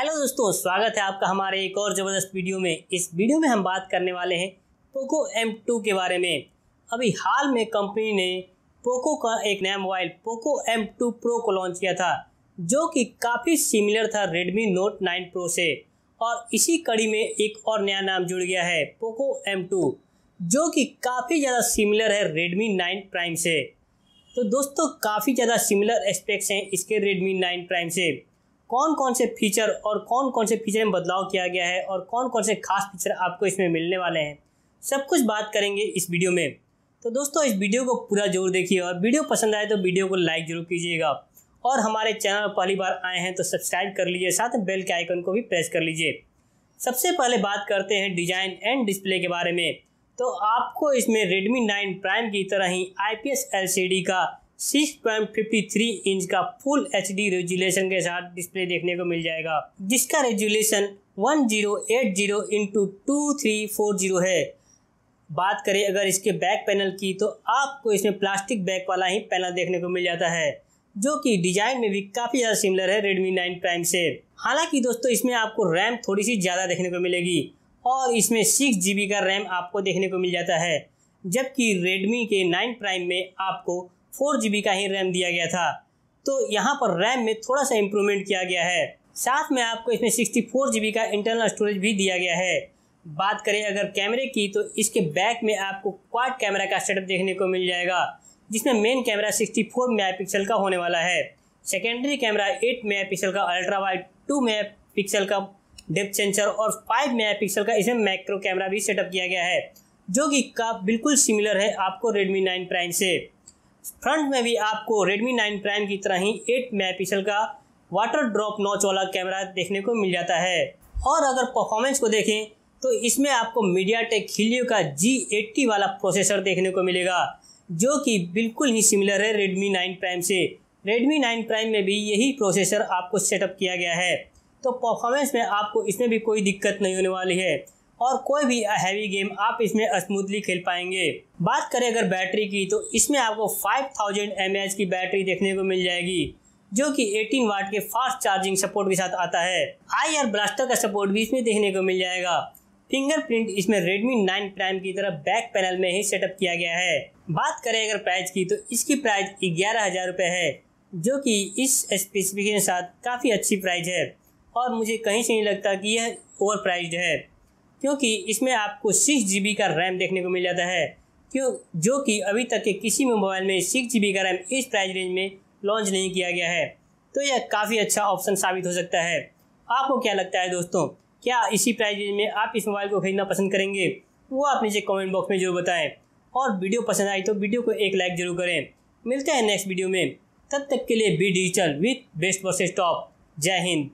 hello दोस्तों स्वागत है आपका हमारे एक और ज़बरदस्त वीडियो में इस वीडियो में हम बात करने वाले हैं पोको M2 के बारे में अभी हाल में कंपनी ने पोको का एक नया मोबाइल पोको M2 प्रो को लॉन्च किया था जो कि काफ़ी सिमिलर था Redmi Note 9 Pro से और इसी कड़ी में एक और नया नाम जुड़ गया है पोको M2 जो कि काफ़ी ज़्यादा सिमिलर है Redmi 9 प्राइम से तो दोस्तों काफ़ी ज़्यादा सिमिलर एस्पेक्ट्स हैं इसके Redmi 9 प्राइम से कौन कौन से फीचर और कौन कौन से फीचर में बदलाव किया गया है और कौन कौन से खास फीचर आपको इसमें मिलने वाले हैं सब कुछ बात करेंगे इस वीडियो में तो दोस्तों इस वीडियो को पूरा जोर देखिए और वीडियो पसंद आए तो वीडियो को लाइक जरूर कीजिएगा और हमारे चैनल पर पहली बार आए हैं तो सब्सक्राइब कर लीजिए साथ में बेल के आइकन को भी प्रेस कर लीजिए सबसे पहले बात करते हैं डिज़ाइन एंड डिस्प्ले के बारे में तो आपको इसमें Redmi 9 Prime की तरह ही IPS LCD का 6.53 इंच का फुल एच डी रेजुलेशन के साथ डिस्प्ले देखने को मिल जाएगा जिसका रेजुलेशन 1080 इंटू जीरो है बात करें अगर इसके बैक पैनल की तो आपको इसमें प्लास्टिक बैक वाला ही पैनल देखने को मिल जाता है जो कि डिजाइन में भी काफ़ी ज़्यादा सिमिलर है Redmi 9 प्राइम से हालांकि दोस्तों इसमें आपको रैम थोड़ी सी ज़्यादा देखने को मिलेगी और इसमें सिक्स जी का रैम आपको देखने को मिल जाता है जबकि रेडमी के नाइन प्राइम में आपको फोर जी का ही रैम दिया गया था तो यहाँ पर रैम में थोड़ा सा इम्प्रूवमेंट किया गया है साथ में आपको इसमें सिक्सटी फोर जी का इंटरनल स्टोरेज भी दिया गया है बात करें अगर कैमरे की तो इसके बैक में आपको क्वाड कैमरा का सेटअप देखने को मिल जाएगा जिसमें मेन कैमरा 64 फोर का होने वाला है सेकेंडरी कैमरा 8 मेगा का अल्ट्रा वाइड टू मेगा का डेप्थ सेंसर और 5 मेगा का इसमें मैक्रो कैमरा भी सेटअप किया गया है जो कि का बिल्कुल सिमिलर है आपको Redmi 9 प्राइम से फ्रंट में भी आपको रेडमी नाइन प्राइम की तरह ही एट मेगापिक्सल का वाटर ड्रॉप नॉच वाला कैमरा देखने को मिल जाता है और अगर परफॉर्मेंस को देखें तो इसमें आपको मीडिया टेक हिलियो का जी वाला प्रोसेसर देखने को मिलेगा जो कि बिल्कुल ही सिमिलर है Redmi 9 Prime से Redmi 9 Prime में भी यही प्रोसेसर आपको सेटअप किया गया है तो परफॉर्मेंस में आपको इसमें भी कोई दिक्कत नहीं होने वाली है और कोई भी हैवी गेम आप इसमें स्मूथली खेल पाएंगे बात करें अगर बैटरी की तो इसमें आपको 5000 थाउजेंड की बैटरी देखने को मिल जाएगी जो कि 18 वाट के फास्ट चार्जिंग सपोर्ट के साथ आता है आई आर ब्लास्टर का सपोर्ट भी इसमें देखने को मिल जाएगा फिंगरप्रिंट इसमें Redmi 9 प्राइम की तरह बैक पैनल में ही सेटअप किया गया है बात करें अगर प्राइस की तो इसकी प्राइस ग्यारह हज़ार रुपये है जो कि इस स्पेसिफिकेशन के साथ काफ़ी अच्छी प्राइस है और मुझे कहीं से नहीं लगता कि यह ओवर प्राइज है क्योंकि इसमें आपको सिक्स जी का रैम देखने को मिल जाता है क्यों जो कि अभी तक के किसी भी मोबाइल में सिक्स जी का रैम इस प्राइस रेंज में लॉन्च नहीं किया गया है तो यह काफ़ी अच्छा ऑप्शन साबित हो सकता है आपको क्या लगता है दोस्तों क्या इसी प्राइस रेंज में आप इस मोबाइल को खरीदना पसंद करेंगे वो आप नीचे कमेंट बॉक्स में जरूर बताएं और वीडियो पसंद आई तो वीडियो को एक लाइक जरूर करें मिलते हैं नेक्स्ट वीडियो में तब तक के लिए B digital with best versus top जय हिंद